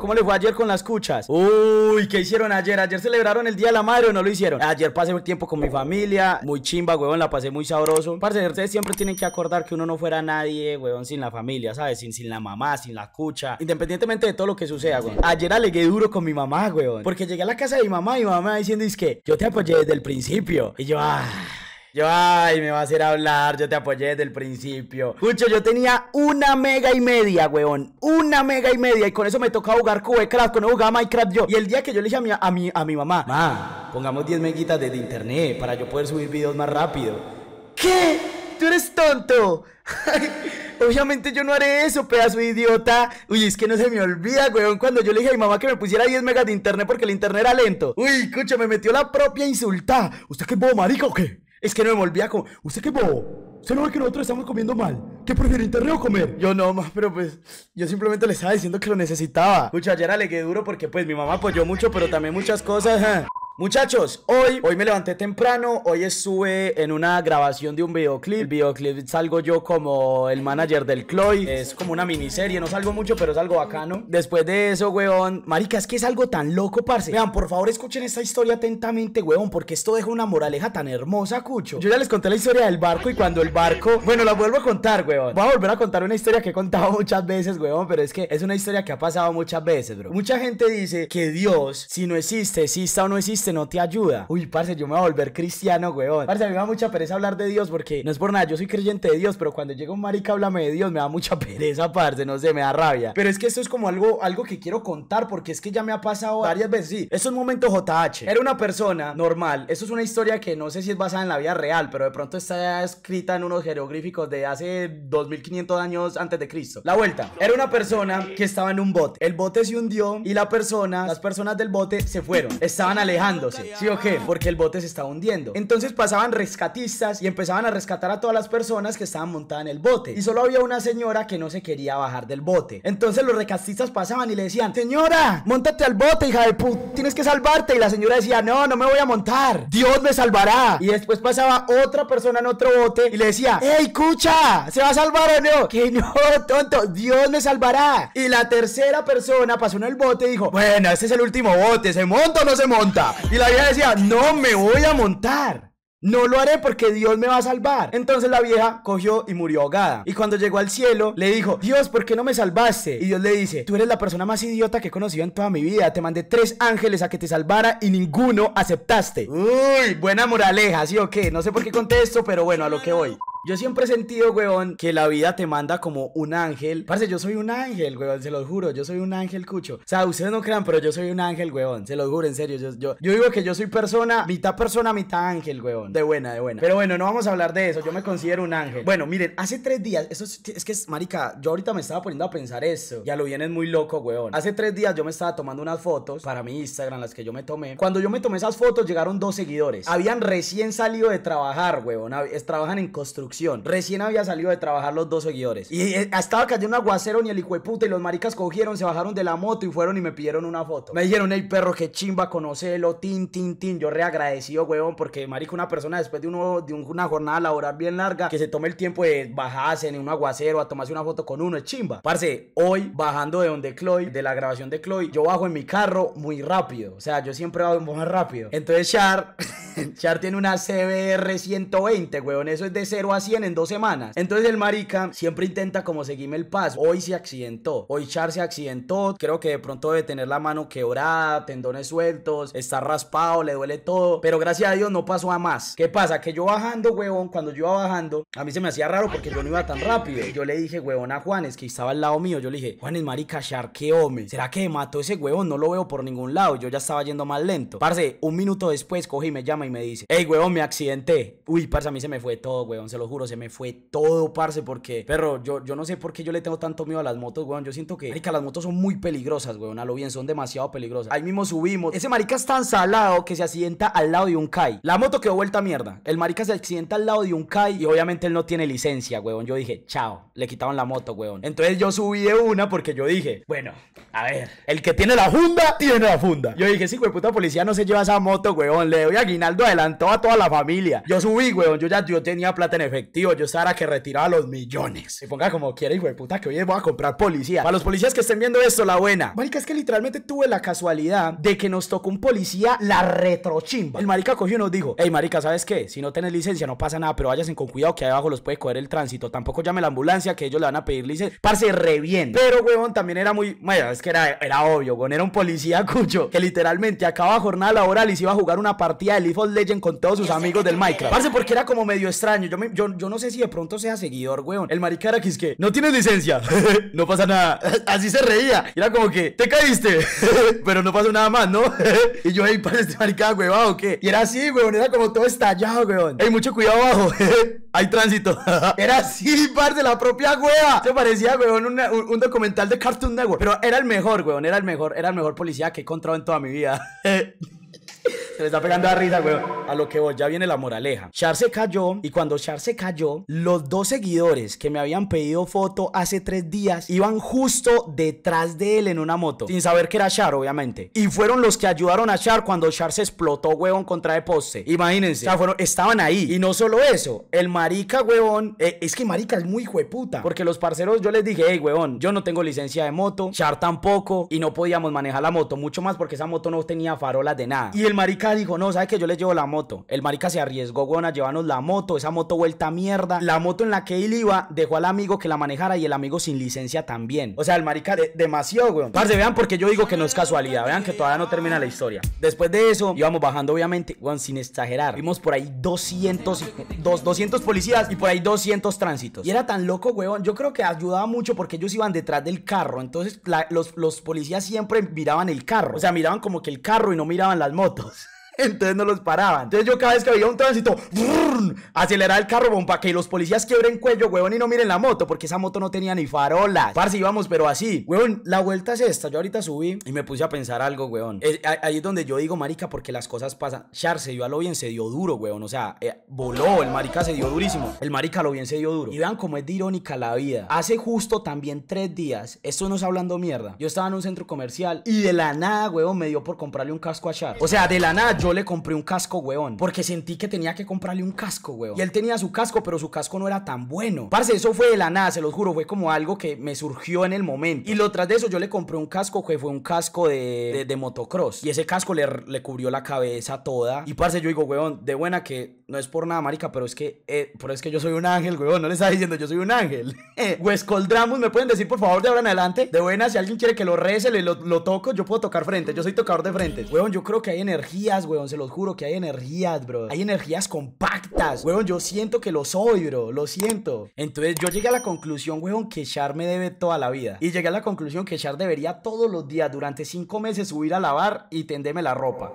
¿Cómo le fue ayer con las cuchas? Uy, ¿qué hicieron ayer? ¿Ayer celebraron el Día de la Madre o no lo hicieron? Ayer pasé un tiempo con mi familia, muy chimba, huevón, la pasé muy sabroso. ser ustedes siempre tienen que acordar que uno no fuera nadie, huevón, sin la familia, ¿sabes? Sin, sin la mamá, sin la cucha, independientemente de todo lo que suceda, huevón. Ayer alegué duro con mi mamá, huevón, porque llegué a la casa de mi mamá y mi mamá diciendo, es que yo te apoyé desde el principio. Y yo, ah... Yo, ay, me vas a hacer hablar, yo te apoyé desde el principio. Escucho, yo tenía una mega y media, weón. Una mega y media. Y con eso me toca jugar Cubecraft, con eso jugaba Minecraft yo. Y el día que yo le dije a mi, a mi, mamá, ma, pongamos 10 meguitas de internet para yo poder subir videos más rápido. ¿Qué? ¿Tú eres tonto? Obviamente yo no haré eso, pedazo de idiota. Uy, es que no se me olvida, weón, cuando yo le dije a mi mamá que me pusiera 10 megas de internet porque el internet era lento. Uy, escucha, me metió la propia insulta. ¿Usted qué bobo, marico o qué? Es que no me volvía con. ¿Usted qué bobo? ¿Usted no ve que nosotros estamos comiendo mal? ¿Qué prefiere internet comer? Yo no, más, pero pues yo simplemente le estaba diciendo que lo necesitaba. mucha ayer alegué duro porque pues mi mamá apoyó mucho, pero también muchas cosas. ¿eh? Muchachos, hoy, hoy me levanté temprano, hoy estuve en una grabación de un videoclip. El videoclip salgo yo como el manager del Chloe Es como una miniserie, no salgo mucho, pero es algo bacano. Después de eso, weón, marica, es que es algo tan loco, parce. Vean, por favor, escuchen esta historia atentamente, weón, porque esto deja una moraleja tan hermosa, cucho. Yo ya les conté la historia del barco y cuando el barco... Bueno, la vuelvo a contar, weón. Voy a volver a contar una historia que he contado muchas veces, weón, pero es que es una historia que ha pasado muchas veces, bro. Mucha gente dice que Dios, si no existe, exista o no existe, no te ayuda. Uy, parce, yo me voy a volver cristiano, weón. Parce, a mí me da mucha pereza hablar de Dios porque no es por nada, yo soy creyente de Dios, pero cuando llega un marica hablame de Dios, me da mucha pereza, parce, no sé, me da rabia. Pero es que esto es como algo, algo que quiero contar porque es que ya me ha pasado varias veces. Sí, eso es un momento JH. Era una persona normal. Esto es una historia que no sé si es basada en la vida real, pero de pronto está escrita en unos jeroglíficos de hace 2500 años antes de Cristo. La vuelta. Era una persona que estaba en un bote. El bote se hundió y la persona, las personas del bote se fueron. Estaban alejando ¿sí o qué? Porque el bote se estaba hundiendo. Entonces pasaban rescatistas y empezaban a rescatar a todas las personas que estaban montadas en el bote. Y solo había una señora que no se quería bajar del bote. Entonces los rescatistas pasaban y le decían, señora, montate al bote, hija de puta, tienes que salvarte. Y la señora decía, no, no me voy a montar, Dios me salvará. Y después pasaba otra persona en otro bote y le decía, Ey cucha, ¿se va a salvar o no? Que no, tonto, Dios me salvará. Y la tercera persona pasó en el bote y dijo, bueno, este es el último bote, ¿se monta o no se monta? Y la vieja decía, no me voy a montar. No lo haré porque Dios me va a salvar. Entonces la vieja cogió y murió ahogada. Y cuando llegó al cielo, le dijo, Dios, ¿por qué no me salvaste? Y Dios le dice, tú eres la persona más idiota que he conocido en toda mi vida. Te mandé tres ángeles a que te salvara y ninguno aceptaste. Uy, buena moraleja, ¿sí o qué? No sé por qué contesto, pero bueno, a lo que voy. Yo siempre he sentido, weón, que la vida te manda como un ángel. Parce, yo soy un ángel, weón, se los juro. Yo soy un ángel cucho. O sea, ustedes no crean, pero yo soy un ángel, weón. Se lo juro, en serio. Yo, yo, digo que yo soy persona, mitad persona, mitad ángel, weón. De buena, de buena. Pero bueno, no vamos a hablar de eso. Yo me considero un ángel. Bueno, miren, hace tres días, eso es, que es, marica, yo ahorita me estaba poniendo a pensar eso. Ya lo vienes muy loco, weón. Hace tres días yo me estaba tomando unas fotos para mi Instagram, las que yo me tomé. Cuando yo me tomé esas fotos, llegaron dos seguidores. Habían recién salido de trabajar, weón. Trabajan en construcción Recién había salido de trabajar los dos seguidores. Y eh, estaba cayendo un aguacero ni el hijo puta. Y los maricas cogieron, se bajaron de la moto y fueron y me pidieron una foto. Me dijeron, el perro, qué chimba conocelo, tin, tin, tin. Yo re agradecido, huevón, porque marico, una persona después de, uno, de una jornada laboral bien larga, que se tome el tiempo de bajarse en un aguacero a tomarse una foto con uno, es chimba. Parce, hoy bajando de donde Chloe, de la grabación de Chloe, yo bajo en mi carro muy rápido. O sea, yo siempre bajo más rápido. Entonces, Char. Char tiene una CBR 120, weón. Eso es de 0 a 100 en dos semanas. Entonces el marica siempre intenta como seguirme el paso. Hoy se accidentó. Hoy Char se accidentó. Creo que de pronto debe tener la mano quebrada, tendones sueltos, está raspado, le duele todo. Pero gracias a Dios no pasó a más. ¿Qué pasa? Que yo bajando, weón, cuando yo iba bajando, a mí se me hacía raro porque yo no iba tan rápido. Yo le dije, weón, a Juanes, que estaba al lado mío. Yo le dije, Juanes, marica, Char, qué hombre. ¿Será que mató ese weón? No lo veo por ningún lado. Yo ya estaba yendo más lento. Parce, un minuto después cogí, me llama y me me dice, hey, huevón, me accidenté. Uy, parce, a mí se me fue todo, huevón, se lo juro, se me fue todo, parce, porque, perro, yo, yo no sé por qué yo le tengo tanto miedo a las motos, huevón. Yo siento que, marica, las motos son muy peligrosas, huevón, a lo bien, son demasiado peligrosas. Ahí mismo subimos. Ese marica es tan salado que se accidenta al lado de un Kai La moto quedó vuelta a mierda. El marica se accidenta al lado de un Kai y obviamente él no tiene licencia, huevón. Yo dije, chao, le quitaron la moto, huevón. Entonces yo subí de una porque yo dije, bueno, a ver, el que tiene la funda, tiene la funda. Yo dije, sí, puta policía no se lleva esa moto, huevón, le doy aguinaldo adelantó a toda la familia. Yo subí, weón. Yo ya yo tenía plata en efectivo. Yo estaba que retiraba los millones. Se ponga como quiera, hijo de puta, que hoy voy a comprar policía. Para los policías que estén viendo esto, la buena. Marica, es que literalmente tuve la casualidad de que nos tocó un policía la retrochimba. El marica cogió y nos dijo: Hey, marica, ¿sabes qué? Si no tenés licencia, no pasa nada, pero váyase con cuidado que ahí abajo los puede coger el tránsito. Tampoco llame la ambulancia que ellos le van a pedir licencia. Parce, re bien. Pero, weón, también era muy. Bueno, es que era, era obvio, weón. Era un policía cucho que literalmente acaba jornada laboral y iba a jugar una partida de League con todos sus amigos del Minecraft. Parce, porque era como medio extraño. Yo, no sé si de pronto sea seguidor, weón. El marica era que es que no tienes licencia. no pasa nada. Así se reía. Era como que te caíste. Pero no pasó nada más, ¿no? y yo, hey, parce, este marica, weón, ¿o qué? Y era así, weón. Era como todo estallado, weón. Hey, mucho cuidado abajo. Hay tránsito. era así, de la propia wea. Se parecía, weón, un, documental de Cartoon Network. Pero era el mejor, weón. Era el mejor. Era el mejor policía que he encontrado en toda mi vida. Se le está pegando a risa, huevón A lo que vos ya viene la moraleja. Char se cayó y cuando Char se cayó, los dos seguidores que me habían pedido foto hace tres días iban justo detrás de él en una moto, sin saber que era Char, obviamente. Y fueron los que ayudaron a Char cuando Char se explotó, huevón, contra de poste. Imagínense. estaban ahí. Y no solo eso, el marica, huevón, eh, es que marica es muy hueputa. Porque los parceros, yo les dije, hey, huevón, yo no tengo licencia de moto, Char tampoco, y no podíamos manejar la moto, mucho más porque esa moto no tenía farolas de nada. Y el marica dijo, no, ¿sabe que Yo les llevo la moto. El marica se arriesgó, weón, a llevarnos la moto, esa moto vuelta mierda. La moto en la que él iba dejó al amigo que la manejara y el amigo sin licencia también. O sea, el marica demasiado, weón. Parce, vean porque yo digo que no es casualidad, vean que todavía no termina la historia. Después de eso, íbamos bajando, obviamente, weón, sin exagerar. Vimos por ahí 200, 200 policías y por ahí 200 tránsitos. Y era tan loco, weón, yo creo que ayudaba mucho porque ellos iban detrás del carro, entonces los, los policías siempre miraban el carro. O sea, miraban como que el carro y no miraban las motos. entonces no los paraban. Entonces yo cada vez que había un tránsito, aceleraba el carro bomba para que los policías quiebren cuello, huevón, y no miren la moto, porque esa moto no tenía ni farolas. Parce, íbamos, pero así. Huevón, la vuelta es esta. Yo ahorita subí y me puse a pensar algo, huevón. ahí es donde yo digo, marica, porque las cosas pasan. Char se dio a lo bien, se dio duro, huevón. O sea, eh, voló, el marica se dio durísimo. El marica lo bien se dio duro. Y vean cómo es de irónica la vida. Hace justo también tres días, esto no es hablando mierda. Yo estaba en un centro comercial y de la nada, huevón, me dio por comprarle un casco a Char. O sea, de la nada, yo yo le compré un casco, weón. Porque sentí que tenía que comprarle un casco, weón. Y él tenía su casco, pero su casco no era tan bueno. Parce, eso fue de la nada, se los juro. Fue como algo que me surgió en el momento. Y lo tras de eso, yo le compré un casco que fue un casco de, motocross. Y ese casco le, cubrió la cabeza toda. Y parce, yo digo, weón, de buena que no es por nada, marica, pero es que, eh, pero es que yo soy un ángel, weón. No le estaba diciendo, yo soy un ángel. Weón, ¿me pueden decir, por favor, de ahora en adelante? De buena, si alguien quiere que lo rece, le lo, lo toco, yo puedo tocar frente. Yo soy tocador de frente. Weón, yo creo que hay energías, weón se los juro que hay energías, bro. Hay energías compactas, weón. Yo siento que lo soy, bro. Lo siento. Entonces yo llegué a la conclusión, weón, que Char me debe toda la vida. Y llegué a la conclusión que Char debería todos los días, durante cinco meses, subir a lavar y tenderme la ropa.